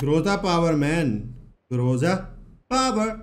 Groza power man ग्रोजा power